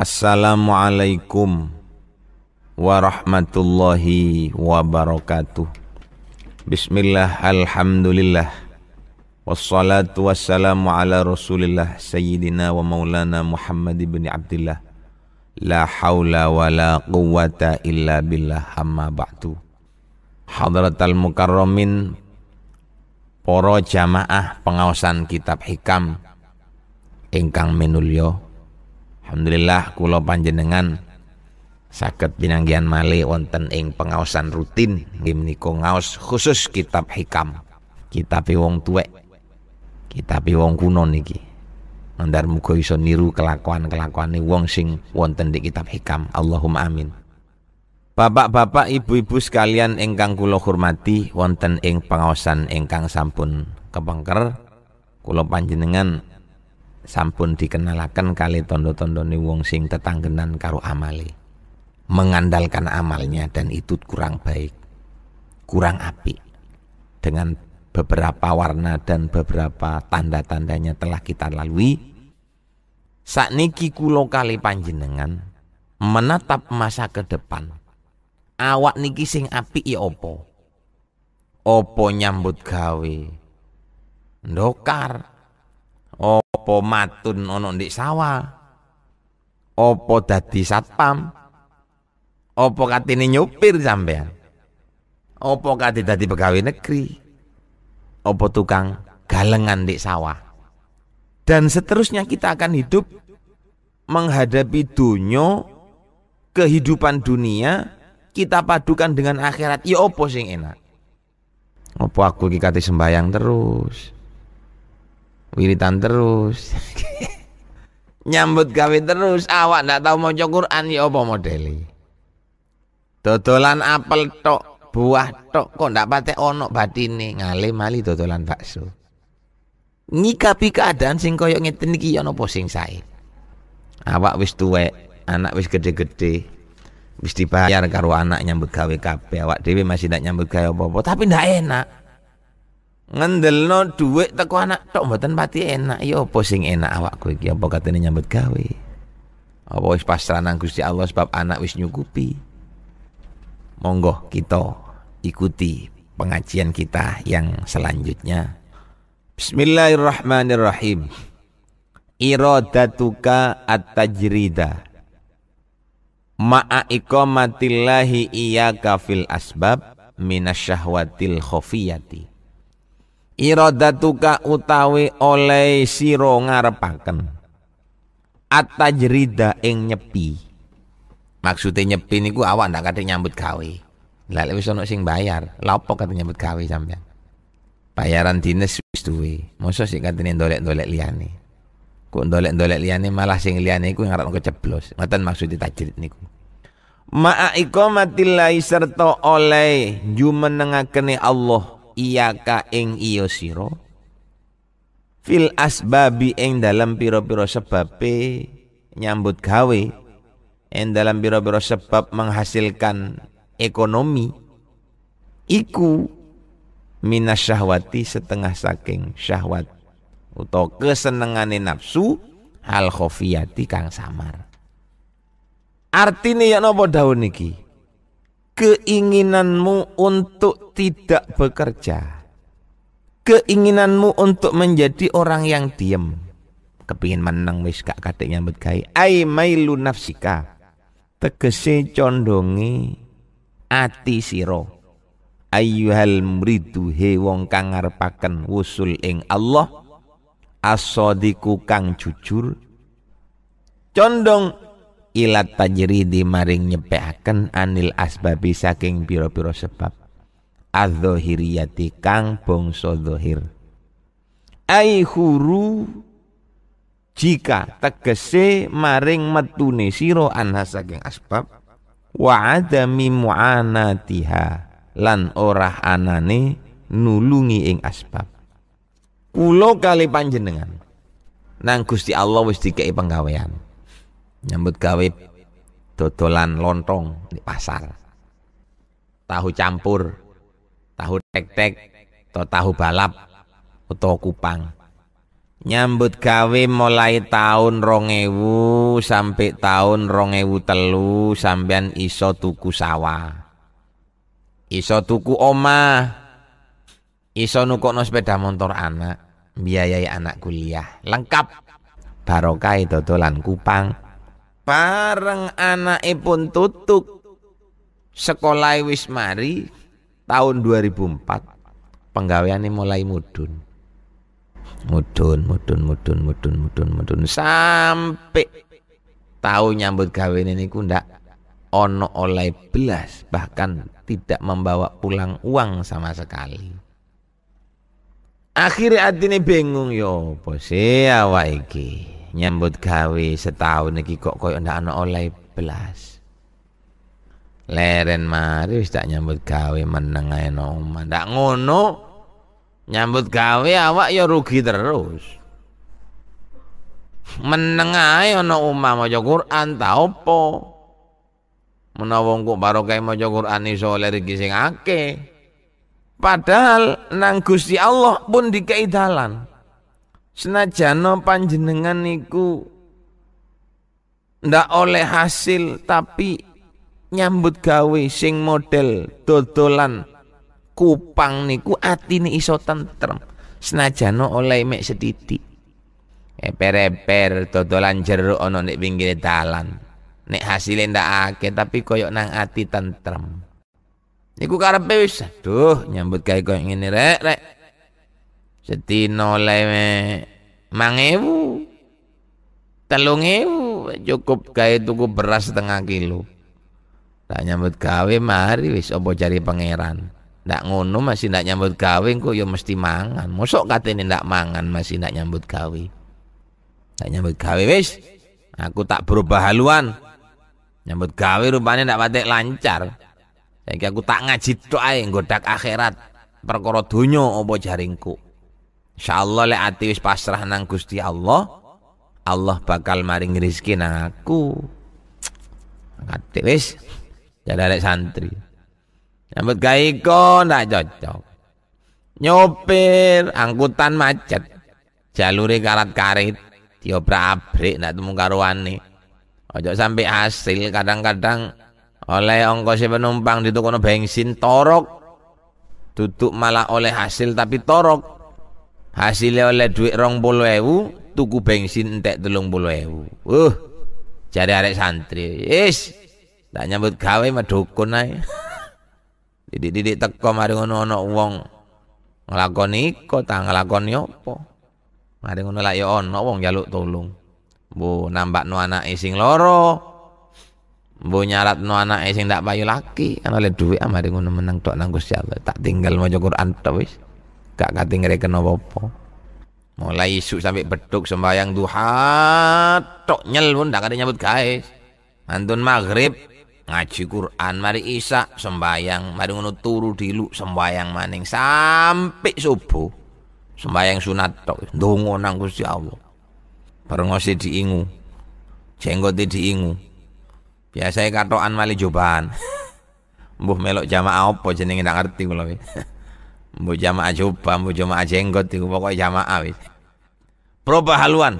Assalamualaikum warahmatullahi wabarakatuh. Bismillah alhamdulillah. Wassalatu wassalamu ala rasulillah sayyidina wa maulana Muhammad ibn Abdullah. La haula wa la quwata illa billah hamma ba'du. Hadratal mukarramin poro jamaah pengawasan kitab hikam ingkang minulya Alhamdulillah kulo panjenengan sakit pinanggihan malih wonten ing pengaosan rutin nggih menika ngaos khusus kitab hikam. Kitab wong tuwek. Kitab wong kuno niki. Andar muga iso niru kelakuan-kelakuane wong sing wonten di kitab hikam. Allahumma amin. Bapak-bapak, ibu-ibu sekalian ingkang kula hormati wonten ing pengaosan ingkang sampun kepengker kula panjenengan sampun dikenalaken kali tondo tondo ni wong sing tetanggenan karo amali, Mengandalkan amalnya dan itu kurang baik, kurang api. Dengan beberapa warna dan beberapa tanda-tandanya telah kita lalui, sakniki kulo kali panjenengan menatap masa ke depan. Awak niki sing api ya opo? Opo nyambut gawe? Ndokar. Opo matun ono ndik sawah? Opo dadi satpam? Opo katini nyupir sampean? Opo kati dadi pegawai negeri? Opo tukang galengan ndik sawah? Dan seterusnya kita akan hidup menghadapi dunia, kehidupan dunia, kita padukan dengan akhirat. Ya opo sing enak? Opo aku iki sembayang terus? wiritan terus nyambut gawe terus awak ndak tahu mau Quran ya apa modeli dodolan apel tok buah tok kok ndak patek ono batine ngale mali dodolan bakso nyikapi keadaan sing koyo ngeten iki ya napa sing sae awak wis tuwek anak wis gede-gede wis dibayar karo anak nyambut gawe kabeh awak dhewe masih ndak nyambut gawe apa-apa tapi ndak enak ngendelno duit teko anak tok mboten pati enak yo ya posing sing enak awakku iki apa katene nyambut gawe apa wis pasrah nang Gusti Allah sebab anak wis nyukupi monggo kita ikuti pengajian kita yang selanjutnya Bismillahirrahmanirrahim Irodatuka at-tajrida ma'a iqamatillahi iyyaka fil asbab minasyahwatil khafiyati iradatuka utawi oleh sira ngarepaken at-tajrida ing nyepi maksudnya nyepi niku awak ndak kate nyambut gawe lah lek wis ana sing bayar lha opo kate nyambut gawe sampean bayaran dinas wis duwe mosok sik katene ndolek-ndolek liyane kok ndolek-ndolek liyane malah sing liyane iku ngarep keceblos ngoten maksudnya tajrid niku ma'a iqamatillah serta oleh jumenengakene Allah iyaka ing iyo siro fil asbabi ing dalam piro-piro sebabe nyambut gawe ing dalam piro-piro sebab menghasilkan ekonomi iku minas syahwati setengah saking syahwat atau kesenengane nafsu hal khofiyati kang samar artine ya napa daun niki keinginanmu untuk tidak bekerja. Keinginanmu untuk menjadi orang yang diem. Kepingin menang wis kak katik nyambut gawe. Ai mailu nafsika. Tegese condongi ati siro. ayuhal mridu he wong kang ngarepaken wusul ing Allah. Asodiku kang jujur. Condong ilat tajridi maring nyepeaken anil asbabi saking piro-piro sebab adzohiriyati kang bongso dohir ay huru jika tegese maring metune siro anha saking asbab wa adami muanatiha lan ora anane nulungi ing asbab kula kali panjenengan nang Gusti Allah wis dikei penggawean nyambut gawe dodolan lontong di pasar tahu campur tahu tek-tek atau tahu balap atau kupang nyambut gawe mulai tahun rongewu sampai tahun rongewu telu sampean iso tuku sawah iso tuku oma, iso nukokno sepeda motor anak biayai anak kuliah lengkap barokah dodolan kupang Bareng anak pun tutup sekolah e wis mari tahun 2004 penggaweane mulai mudun. Mudun, mudun, mudun, mudun, mudun, mudun sampai tahu nyambut gawe ku ndak ono oleh belas bahkan tidak membawa pulang uang sama sekali. Akhirnya atine bingung yo, posya waiki iki? nyambut gawe setahun iki kok koyo ndak ana oleh belas. Leren mari wis tak nyambut gawe meneng ae noman. Ndak ngono nyambut gawe awak ya rugi terus. Meneng ae ana omah maca Quran ta opo? Menawa engko barokah maca Quran iso ler sing akeh. Padahal nang Gusti Allah pun dikai dalan senajano panjenengan niku ndak oleh hasil tapi nyambut gawe sing model dodolan kupang niku ati atine iso tentrem senajano oleh mek sedidik eper-eper dodolan jeruk ono nek pinggir dalan nek hasil ndak ake tapi koyok nang ati tentrem niku karepe wis aduh nyambut gawe koyo ngene rek rek setino oleh mek mangewu telung ewu cukup kayak tuku beras setengah kilo Tak nyambut gawe mari wis opo cari pangeran ndak ngono masih ndak nyambut gawe kok ya mesti mangan mosok katene ndak mangan masih ndak nyambut gawe Tak nyambut gawe wis aku tak berubah haluan nyambut gawe rupanya ndak patek lancar saiki aku tak ngaji tok ae nggodak akhirat perkara donya opo jaringku Insyaallah lek ati wis pasrah nang Gusti Allah, Allah bakal maring rezeki nang aku. Ati wis jalan santri. Nyambut gawe kon ndak cocok. Nyopir angkutan macet. Jalure karat karet diobrak-abrik ndak temu karuane. Ojo sampai hasil kadang-kadang oleh ongkos penumpang di toko bensin torok tutup malah oleh hasil tapi torok Hasilnya oleh duit rong puluh ewu, tuku bensin entek telung puluh ewu. Uh, cari arek santri. is tak nyambut gawe mah dukun nai Didik-didik teko mari ngono-ngono wong ngelakoni iko tak ngelakoni apa. Mari ngono lah ya ono uang jaluk tolong. Bu nu anak ising loro. Bu nu anak ising ndak bayu laki, ana duit dhuwit ah, amare ngono menang tok nanggus Tak tinggal mau Quran tok gak kate ngreken apa mulai isu sampai beduk sembahyang duha tok nyel pun tak kate nyambut guys mantun maghrib ngaji Quran mari isa sembayang mari ngono turu diluk sembayang maning sampai subuh sembayang sunat tok ndonga nang Gusti Allah perngosi diingu jenggot e diingu biasanya katokan mali joban mbuh melok jamaah apa jenenge ndak ngerti kula Mbok jamaah jubah, mbok jamaah jenggot iku pokoke jamaah wis. Proba haluan.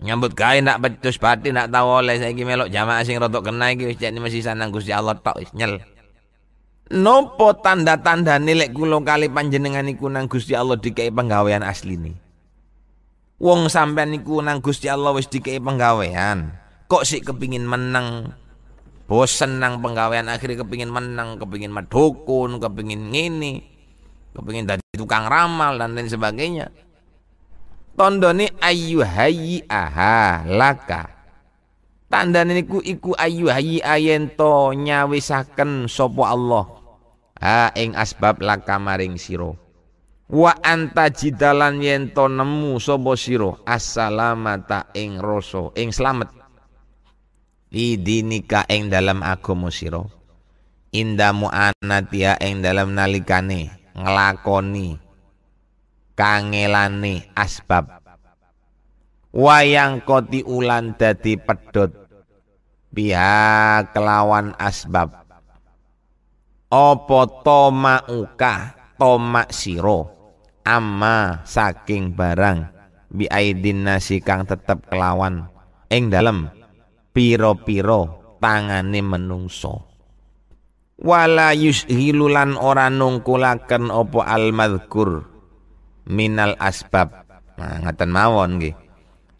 Nyambut gawe nak becus pati nak tau oleh saiki melok jamaah sing rotok kena iki wis jane mesti sanang Gusti Allah tok wis nyel. Nopo tanda-tanda nilai kulo kali panjenengan iku nang Gusti Allah dikai penggawean asline. Wong sampean iku nang Gusti Allah wis dikai penggawean. Kok sih kepingin menang bosen nang penggawean akhirnya kepingin menang kepingin madukun kepingin ngini kepingin jadi tukang ramal dan lain sebagainya Tondoni ayu hayi aha laka tandane niku iku ayu hayi ayento nyawisaken sopo Allah ha ing asbab laka maring siro wa anta jidalan yento nemu sopo siro assalamata ing roso ing selamat lidinika ing dalam agomo siro indamu anatia ing dalam nalikane nglakoni kangelane asbab wayang koti ulan dadi pedhot biha kelawan asbab apa toma uka toma siro ama saking barang biaidin nasi kang tetep kelawan ing dalam piro-piro tangane menungso wala yushilulan ora nungkulaken opo al almadkur minal asbab nah, ngaten mawon nggih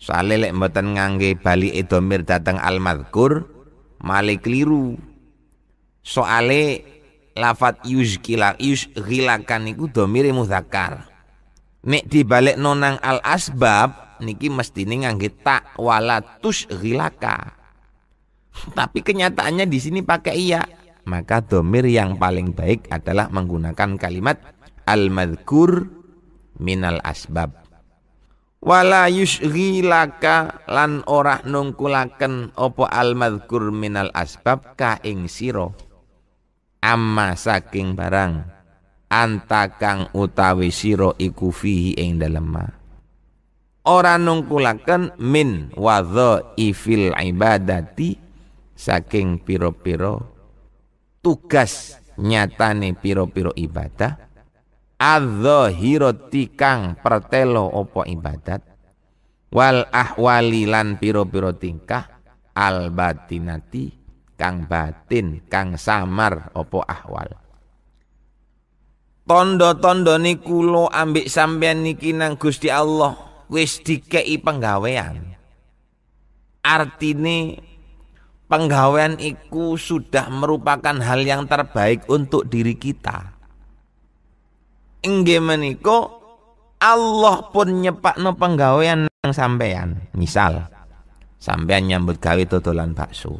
soale lek mboten ngangge bali edomir datang al madzkur male keliru soale lafat yuskila yushilakan iku domire muzakkar nek dibalik nonang al asbab niki mestine ngangge tak wala tushilaka tapi kenyataannya di sini pakai iya maka domir yang paling baik adalah menggunakan kalimat al-madhkur minal asbab wala yushghilaka lan ora nungkulaken opo al-madhkur minal asbab ka ing siro? amma saking barang antakang utawi siro iku fihi ing dalem ora nungkulaken min wadha ifil ibadati saking piro-piro tugas nyatane piro-piro ibadah adzahirati kang pertelo opo ibadat wal ahwali lan piro-piro tingkah al batinati kang batin kang samar opo ahwal tondo-tondo niku lo ambik sampean niki nang Gusti Allah wis dikei penggawean artine penggawean iku sudah merupakan hal yang terbaik untuk diri kita. Inggih ko, Allah pun nyepakno penggawean yang sampean. Misal sampean nyambut gawe dodolan bakso.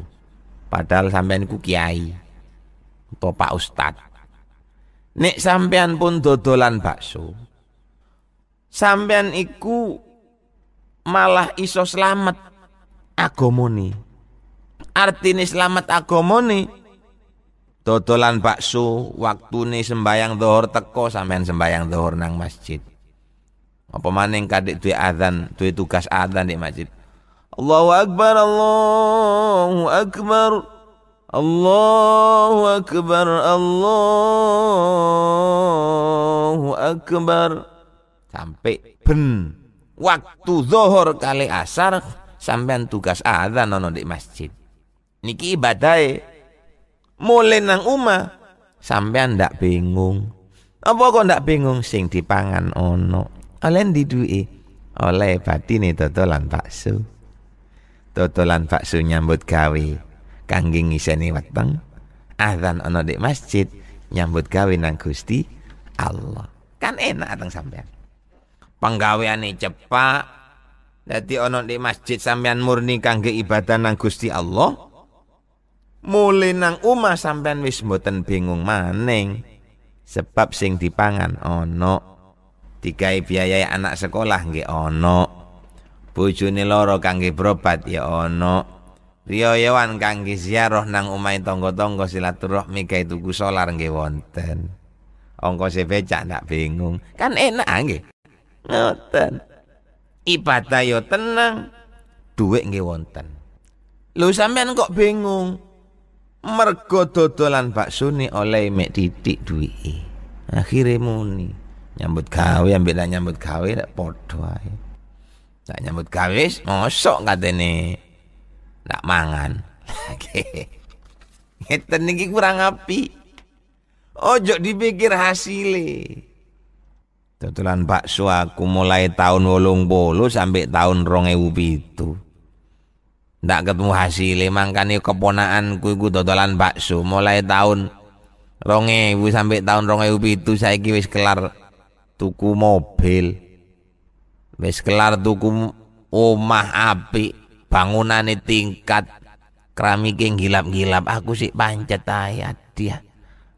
Padahal sampean ku kiai atau Pak Ustad. Nek sampean pun dodolan bakso. Sampean iku malah iso selamat agomoni. Arti Artine slamet agamane. Dodolan bakso, waktune sembayang zuhur teko sampean sembayang zuhur nang masjid. Apa maning kadek duwe azan, duwe tugas azan di masjid. Allahu akbar, Allahu akbar. Allahu akbar, Allahu akbar. Sampai ben waktu zohor kali asar sampean tugas azan nono di masjid. Niki ibadai Mulai nang uma sampean ndak bingung. Apa kok ndak bingung sing dipangan ono. Oleh didui oleh batine totolan bakso. Totolan bakso nyambut gawe kangge ngiseni weteng. Azan ono di masjid nyambut gawe nang Gusti Allah. Kan enak teng sampean. Penggaweane cepak. Dadi ono di masjid sampean murni kangge ibadah nang Gusti Allah. Mule nang omah sampean wis mboten bingung maning. Sebab sing dipangan ono. Dikai biaya anak sekolah nggih ono. Bojone loro kangge berobat ya ono. Riyoyowan kangge ziarah nang omahe tangga-tangga silaturahmi gawe tuku solar nggih wonten. Ongkose becak ndak bingung. Kan enak ah nggih. Ngoten. Ibadah yo ya tenang, dhuwit nggih wonten. Lho sampean kok bingung? mergo dodolan Suni oleh mek titik duit akhirnya muni nyambut gawe ambil nak nyambut gawe tak padha ae tak nyambut gawe mosok katene tak mangan ngeten niki kurang api ojo dipikir hasile Dodolan bakso aku mulai tahun wolung bolu sampai tahun rong ewu ndak ketemu hasil mangkane keponaan ku iku dodolan bakso mulai tahun ronge, ibu sampai tahun ronge saya saya wis kelar tuku mobil wis kelar tuku omah bangunan bangunane tingkat keramik yang gilap-gilap aku sih pancet ayat dia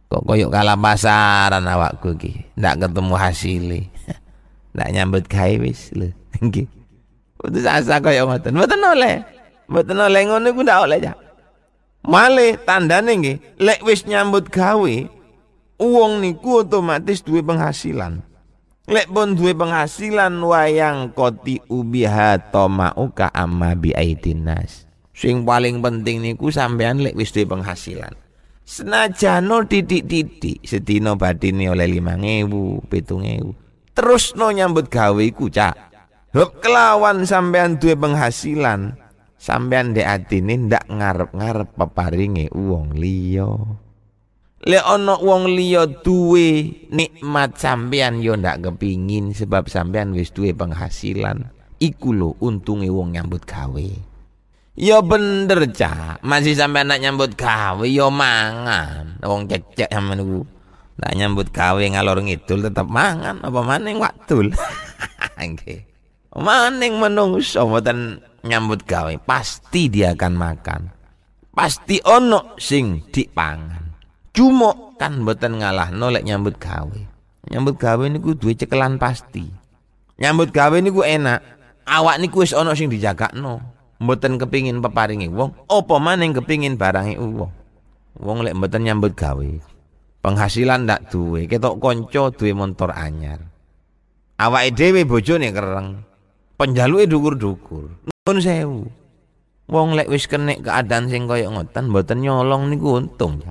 kok koyok kalah pasaran awakku ki ndak ketemu hasilnya ndak nyambut kai wis lho nggih putus asa koyok ngoten mboten oleh Mboten oleh ngono iku ndak oleh ya. Male tandane nggih, lek wis nyambut gawe, uang niku otomatis duwe penghasilan. Lek pun duwe penghasilan wayang koti ubiha tomauka amma bi aidinas. Sing paling penting niku sampean lek wis duwe penghasilan. Senajano titik-titik sedina badine oleh 5000, 7000. Terus no nyambut gawe iku, Cak. Hep kelawan sampean duwe penghasilan, sampean ati nih ndak ngarep-ngarep peparinge uang liyo Le ana uang liya duwe nikmat sampean yo ndak kepingin sebab sampean wis duwe penghasilan. Iku untung untunge uang nyambut gawe. Ya bener cak, masih sampean ndak nyambut gawe yo ya mangan. Wong cecek yang menunggu Nak nyambut gawe ngalor ngidul tetap mangan apa maning waktul. Nggih. Maning menungso mboten nyambut gawe pasti dia akan makan pasti ono sing dipangan cuma kan boten ngalah nolak nyambut gawe nyambut gawe niku duwe cekelan pasti nyambut gawe niku enak awak niku wis ono sing dijaga no mboten kepingin peparingi wong apa maning kepingin barangi wong wong lek mboten nyambut gawe penghasilan ndak duwe ketok konco duwe motor anyar awake dhewe bojone kereng penjaluke dukur-dukur pun sewu. Wong lek wis kenek keadaan sing kaya ngoten mboten nyolong niku untung.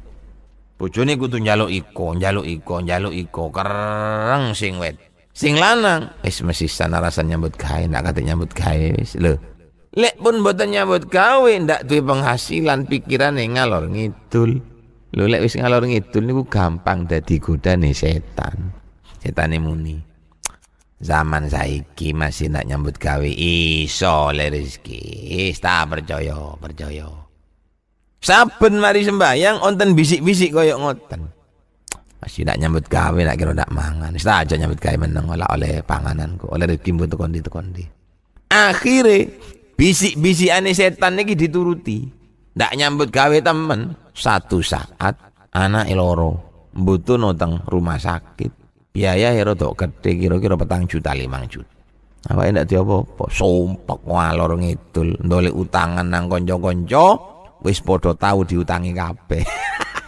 Bojone kudu njaluk iko, njaluk iko, njaluk iko kereng sing wet. Sing lanang wis mesti sana rasa nyambut gawe, nak kate nyambut gawe wis lho. Lek pun mboten nyambut gawe ndak duwe penghasilan pikiran pikirane ngalor ngidul. Lho lek wis ngalor ngidul niku gampang dadi godane setan. Setane muni. Zaman saiki masih nak nyambut gawe iso le rezeki. ista percaya, percaya. Saben mari sembahyang onten bisik-bisik koyok ngoten. Masih nak nyambut gawe nak kira nak mangan. ista aja nyambut gawe meneng oleh oleh pangananku, oleh rezeki mbutuh kondi-kondi. Akhire bisik bisik ane setan iki dituruti. Ndak nyambut gawe temen. Satu saat anak loro butuh noteng rumah sakit biaya hero ya tuh gede kira-kira petang juta limang juta apa enggak tiap opo sumpek ngalor ngidul dole utangan nang kanca gonjo, wis podo tahu diutangi kape,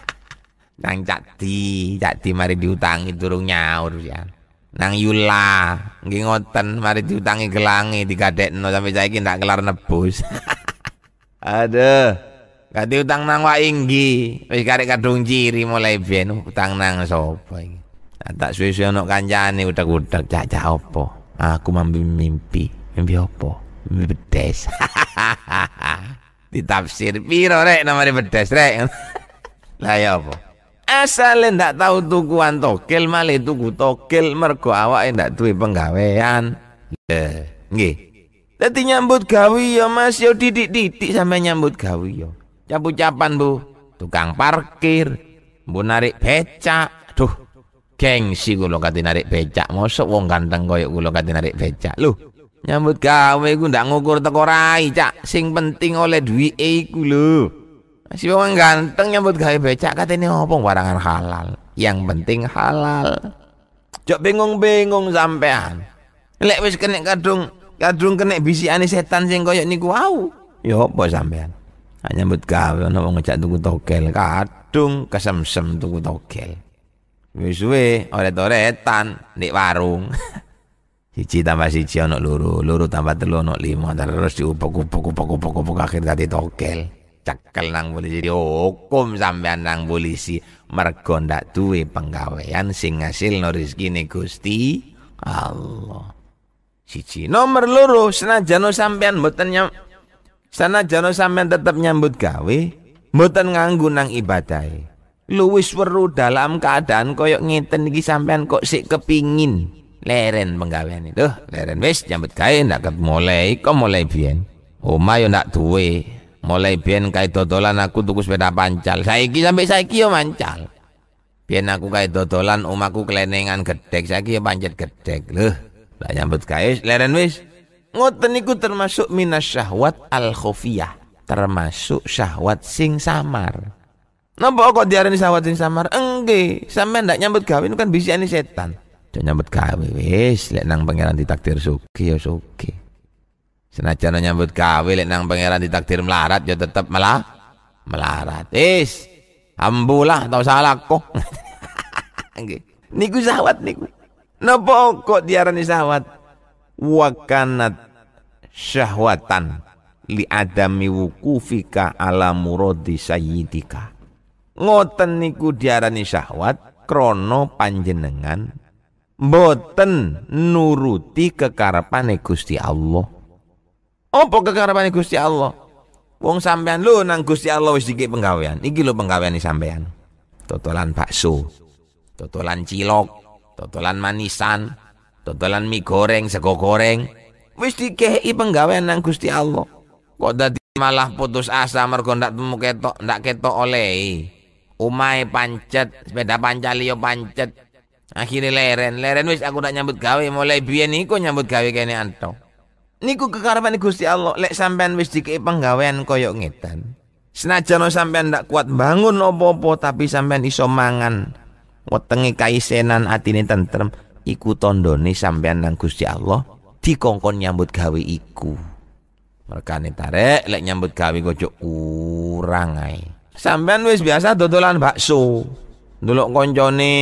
nang jati jati mari diutangi durung nyaur ya nang yula nggih ngoten mari diutangi gelangi digadekno sampai saiki ndak kelar nebus ada Kati utang nang wa inggi, wis karek kadung ciri mulai ben utang nang sapa iki Tak suwe-suwe ana kancane udak-udak caca opo. Aku mampi mimpi. Mimpi opo? Mimpi pedes. Ditafsir piro rek namane pedes rek. Lah ya opo? asal ndak tahu tukuan tokil malah tuku tokil mergo awake ndak duwe penggawean. Eh, nggih. Dadi nyambut gawe ya Mas ya didik-didik sampe nyambut gawe ya. Capu-capan Bu, tukang parkir, Bu narik becak. Duh, Gengsi kula kate narik becak. Mosok wong ganteng koyo kula kate narik becak. Lu nyambut gawe iku ndak ngukur teko rai, Cak. Sing penting oleh duwike iku lho. Si wong ganteng nyambut gawe becak katene opo barangan halal. Yang penting halal. Cok bingung-bingung sampean. Lek wis kena kadung kadung kena ane setan sing koyo niku wau. yo ya bo sampean? Nyambut gawe ana wong ngejak tuku togel, kadung kesemsem tuku togel. Suwe-suwe oleh toretan di warung. siji tambah siji ono luru luru tambah telu ono lima, terus upuk upuk upuk upuk akhir tadi tokel. Cekel nang polisi dihukum sampean nang polisi mergo ndak duwe penggawean sing no rezeki Gusti Allah. Siji nomor loro jano sampean mboten nyam sana jano sampean tetep nyambut gawe, mboten nganggu nang ibadahe. Luwis weru dalam keadaan koyok ngeten iki sampean kok sik kepingin leren penggawean itu leren wis jambet gawe ndak mulai kok mulai biyen oma yo ndak duwe mulai biyen kae dodolan aku tuku sepeda pancal saiki sampe saiki yo mancal biyen aku kae dodolan omaku kelenengan gedek saiki yo pancet gedek lho ndak nyambut gawe leren wis ngoten niku termasuk minas syahwat al khofiyah termasuk syahwat sing samar Napa kok diarani sawatin samar? Engge, sampean ndak nyambut gawe kan bisiane setan. Do nyambut gawe wis lek nang pangeran ditakdir suki ya suki. Senajan nyambut gawe lek nang pangeran ditakdir melarat ya tetep malah melarat. Is. Ambulah tau salah kok. Engge. Niku sawat niku. Napa kok diarani sawat? Wakanat syahwatan li adami wukufika ala muradi sayyidika Ngoten niku diarani syahwat krono panjenengan boten nuruti kekarepane Gusti Allah. opo kekarepane Gusti Allah? Wong sampean lu nang Gusti Allah wis dikek penggawean. Iki lho penggawean sampean. Totolan bakso, totolan cilok, totolan manisan, totolan mie goreng, sego goreng. Wis dikei penggawean nang Gusti Allah. Kok dadi malah putus asa mergo ndak temu ketok, ndak ketok oleh. Umai pancet, sepeda pancalio pancet. Akhirnya leren, leren wis aku tak nyambut gawe, mulai biyen niku nyambut gawe kene anto. Niku kekarepan Gusti Allah, lek sampean wis dikei penggawean koyo ngetan. Senajan sampean ndak kuat bangun opo-opo tapi sampean iso mangan. Wetenge kaisenan atine tentrem, iku tandane sampean nang Gusti Allah dikongkon nyambut gawe iku. Merkane tarik lek nyambut gawe kok urang ae. Sampean wis biasa dodolan bakso. dulu koncone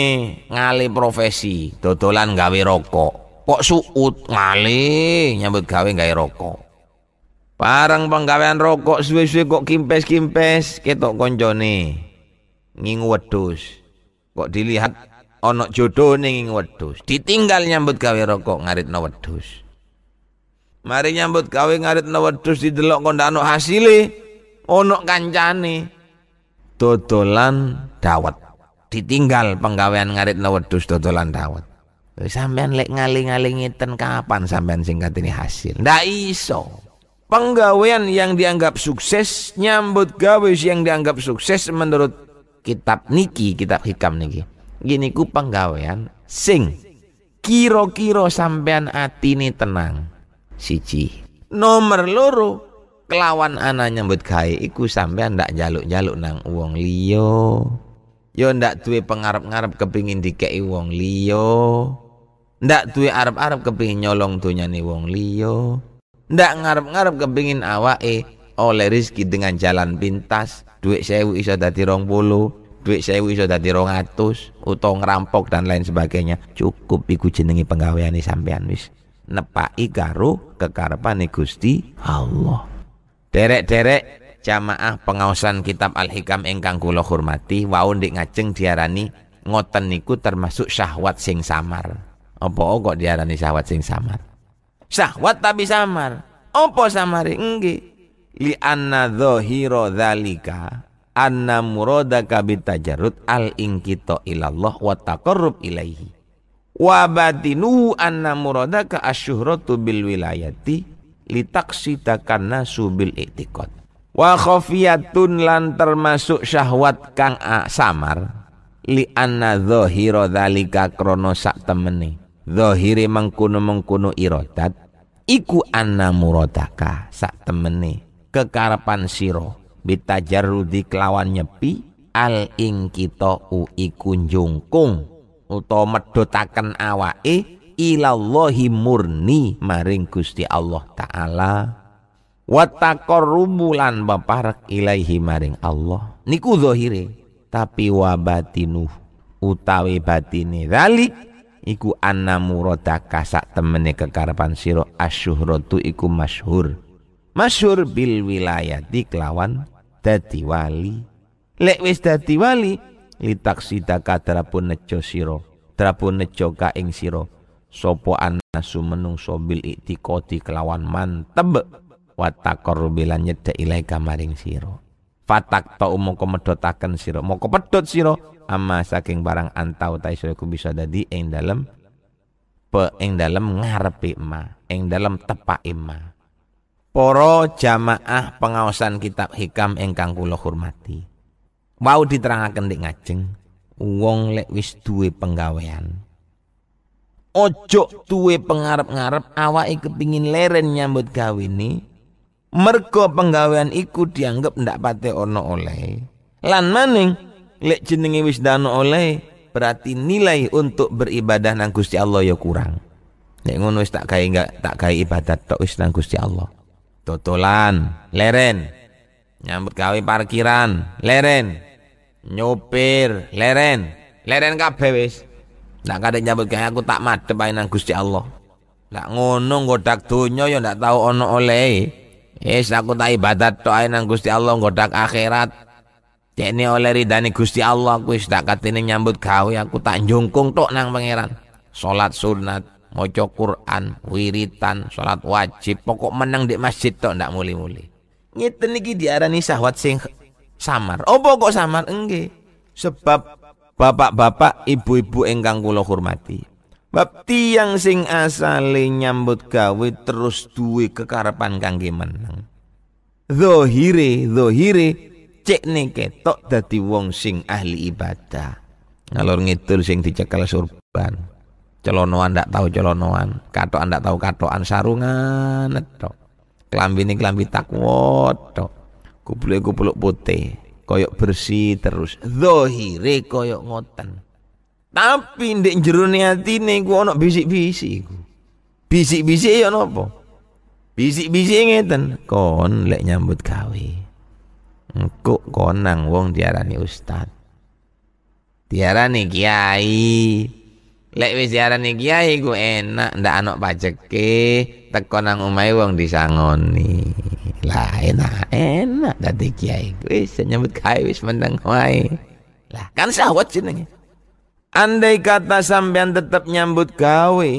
ngali profesi, dodolan gawe rokok. Kok suut ngali nyambut gawe gawe rokok. Parang penggawean rokok suwe-suwe kok kimpes-kimpes ketok koncone. Nging wedhus. Kok dilihat ana jodoh ngingu wedhus. Ditinggal nyambut gawe rokok ngaritno wedhus. Mari nyambut gawe ngaritno wedhus didelok kondano hasile. Onok kancane dodolan dawet. Ditinggal penggawean ngarit wedus dodolan dawet. Sampean lek ngaling ngaling ngiten kapan sampean singkat ini hasil? Ndak iso. Penggawean yang dianggap sukses nyambut gawe yang dianggap sukses menurut kitab niki, kitab hikam niki. Gini ku penggawean sing kiro-kiro sampean atini tenang. Siji. Nomor loro kelawan ana nyambut gawe iku sampean ndak jaluk-jaluk nang uang liya yo ndak duwe pengarep-ngarep kepingin dikei uang liya ndak duwe arep-arep kepingin nyolong donyane uang liya ndak ngarep-ngarep kepingin awake oleh rizki dengan jalan pintas duit sewu iso dadi rong duit sewu iso dadi rong atus utawa ngerampok dan lain sebagainya cukup iku jenengi penggaweane sampean wis nepaki karo kekarepane Gusti Allah Derek-derek jamaah pengawasan kitab Al-Hikam ingkang kula hormati wau ndik ngajeng diarani ngoten niku termasuk syahwat sing samar. Apa kok diarani syahwat sing samar? Syahwat tapi samar. Apa samari Nggih. Li anna dhahira dzalika anna muradaka bitajarrud al inkito ilallah wa taqarrub ilaihi wa batinu anna muradaka asyuhratu bil wilayati litaksidakan nasu bil i'tiqad wa khafiyatun lan termasuk syahwat kang samar li anna dhahira dzalika krana sak temene dhahire mengkono-mengkono iradat iku anna muradaka sak temene kekarapan sira bitajarrudi kelawan nyepi al ing kita iku jungkung utawa medhotaken awake ilallahi murni maring Gusti Allah taala wa taqarrubulan baparek ilaihi maring Allah niku zahire tapi wa batinu utawi batine zalik iku anna murada kasak temene kekarepan sira asyuhratu iku masyhur masyhur bil wilayati kelawan dadi wali lek wis dadi wali litaksida kadrapun nejo sira drapun nejo ka ing sira sopo anasu menung sobil iktikoti kelawan manteb watakor bila nyeda ilai kamaring siro fatak tau moko medotaken siro moko pedot siro ama saking barang antau tai ku bisa dadi ing dalem pe ing dalem ngarepi ma ing dalem tepak ema poro jamaah pengawasan kitab hikam ingkang kula hormati mau diterangaken dik ngajeng wong lek wis duwe penggawean ojo tuwe pengarep-ngarep awake kepingin leren nyambut gawe ni mergo penggawean iku dianggap ndak pate ono oleh lan maning lek jenenge wis dano oleh berarti nilai untuk beribadah nang Gusti Allah ya kurang nek ngono wis tak gawe enggak tak gawe ibadat tok wis nang Gusti Allah totolan leren nyambut gawe parkiran leren nyopir leren leren kabeh wis Nak kada nyambut gawe aku tak madep ae nang Gusti Allah. Nak ngono godak donya ya ndak tahu ono oleh. es aku tak ibadat tok ae nang Gusti Allah godak akhirat. Dekne oleh ridane Gusti Allah aku wis tak katene nyambut gawe aku tak jungkung tok nang pangeran. solat sunat, maca Quran, wiritan, solat wajib, pokok menang di masjid tok ndak muli-muli. Ngeten iki diarani syahwat sing samar. oh pokok samar? Enggih. Sebab Bapak-bapak, ibu-ibu ingkang kula hormati. Bab yang sing asale nyambut gawe terus duwe kekarepan kangge meneng. Zohire, zohire nih ketok dadi wong sing ahli ibadah. Ngalor ngidul sing dicekel surban. Celonoan ndak tahu celonoan, katokan ndak tahu katokan sarungan tok. Klambine klambi takwa tok. kupluk kupuluk putih koyok bersih terus zahire koyok ngoten tapi ndek jerone atine ku ana bisik-bisik bisik-bisik ya napa bisik-bisik ngeten kon lek nyambut gawe engko konang wong diarani ustad diarani kiai Lek wis diarani kiai ku enak ndak anak pajeke teko nang omahe wong disangoni. Lah enak enak dadi kiai ku wis nyambut gawe wis meneng wae. Lah kan sawet jenenge. Andai kata sampean tetap nyambut gawe,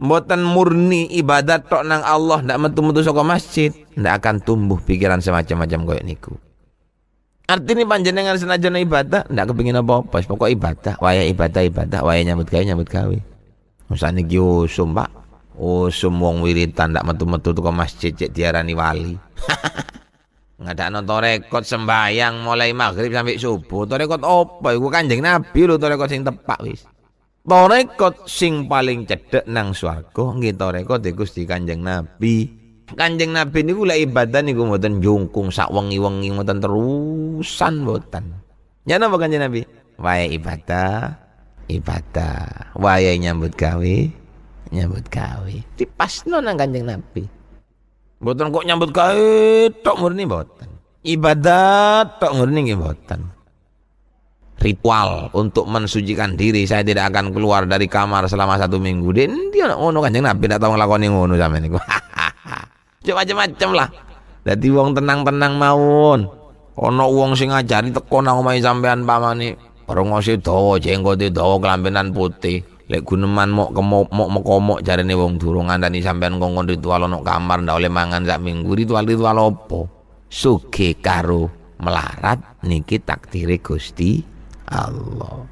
mboten murni ibadat tok nang Allah ndak metu-metu saka masjid, ndak akan tumbuh pikiran semacam-macam koyo niku. Artinya panjenengan senajan ibadah, ndak kepengin apa-apa, pokok ibadah, waya ibadah ibadah, waya nyambut gawe nyambut gawe. Usane ki usum, Pak. Usum wong wiritan ndak metu-metu teko masjid cek diarani wali. nonton rekod sembahyang mulai maghrib sampai subuh. Torekot apa? Iku Kanjeng Nabi lho torekot sing tepak wis. Torekot sing paling cedek nang swarga nggih torekot ya Gusti Kanjeng Nabi. Kanjeng Nabi niku lek ibadah niku mboten jungkung sak wangi wengi mboten terusan mboten. Nyana apa Kanjeng Nabi? Wae ibadah, ibadah. Wae nyambut kawi, nyambut gawe. Dipasno nang Kanjeng Nabi. Mboten kok nyambut kawi tok murni mboten. Ibadah tok murni nggih mboten. Ritual untuk mensucikan diri saya tidak akan keluar dari kamar selama satu minggu. dia ngono Kanjeng Nabi ndak tau nglakoni ngono sampean niku. macam-macam lah dadi wong tenang-tenang mawon ana wong sing ngajari teko nang omahe sampean pamane perungose dawa jenggote dawa kelambenan putih lek guneman mok kemok mok mekomok jarene wong durung ngandani sampean kongkon ritual ana kamar ndak oleh mangan sak minggu ritual ritual opo sugih karo melarat niki takdire Gusti Allah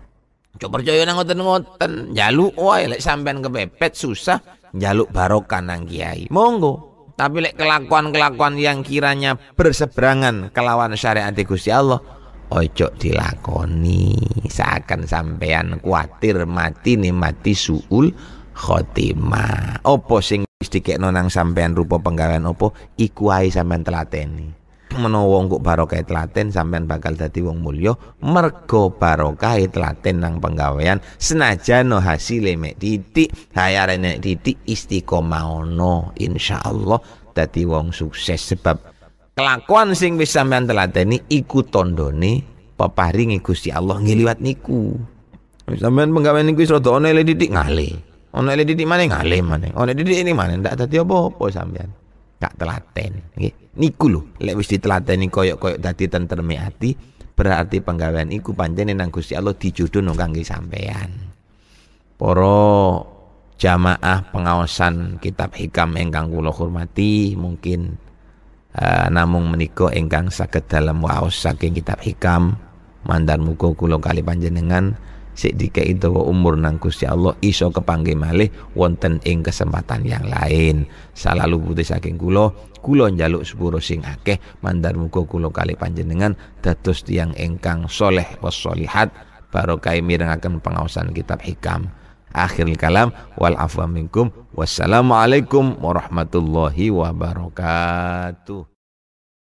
Coba percaya nang ngoten-ngoten, njaluk wae lek sampean kepepet susah, njaluk barokah nang kiai. Monggo. Tapi lek kelakuan-kelakuan yang kiranya berseberangan kelawan syariat Gusti Allah, ojo dilakoni. Seakan sampean kuatir mati nih mati suul khotimah. Opo sing wis dikekno nang sampean rupa penggalan opo, iku ae sampean telateni menawa engko barokah telaten sampean bakal dadi wong mulya mergo barokah telaten nang penggawean senajan no hasile mek titik hayare nek titik istiqomah ono insyaallah dadi wong sukses sebab kelakuan sing wis sampean telateni iku tandane peparinge Gusti Allah ngiliwat niku sampean penggawean niku wis rada ono titik ngale ono titik maning ngale maning ono titik ini maning ndak dadi apa-apa sampean gak telaten nggih niku lho lek wis ditelateni koyok-koyok dadi tentreme ati berarti penggawean iku pancen nang Gusti Allah dijodohno kangge sampean para jamaah pengawasan kitab hikam enggang kula hormati mungkin uh, namung menika enggang saged dalam waos saking kitab hikam mandar muga kula kali panjenengan sik itu umur nang Gusti Allah iso kepanggih malih wonten ing kesempatan yang lain. Salalu putih saking kula, kula njaluk sepuro sing akeh mandar muga kula kali panjenengan dados tiyang engkang soleh wassolihat barokah mirengaken pengawasan kitab hikam. Akhir kalam wal afwa minkum wassalamualaikum warahmatullahi wabarakatuh.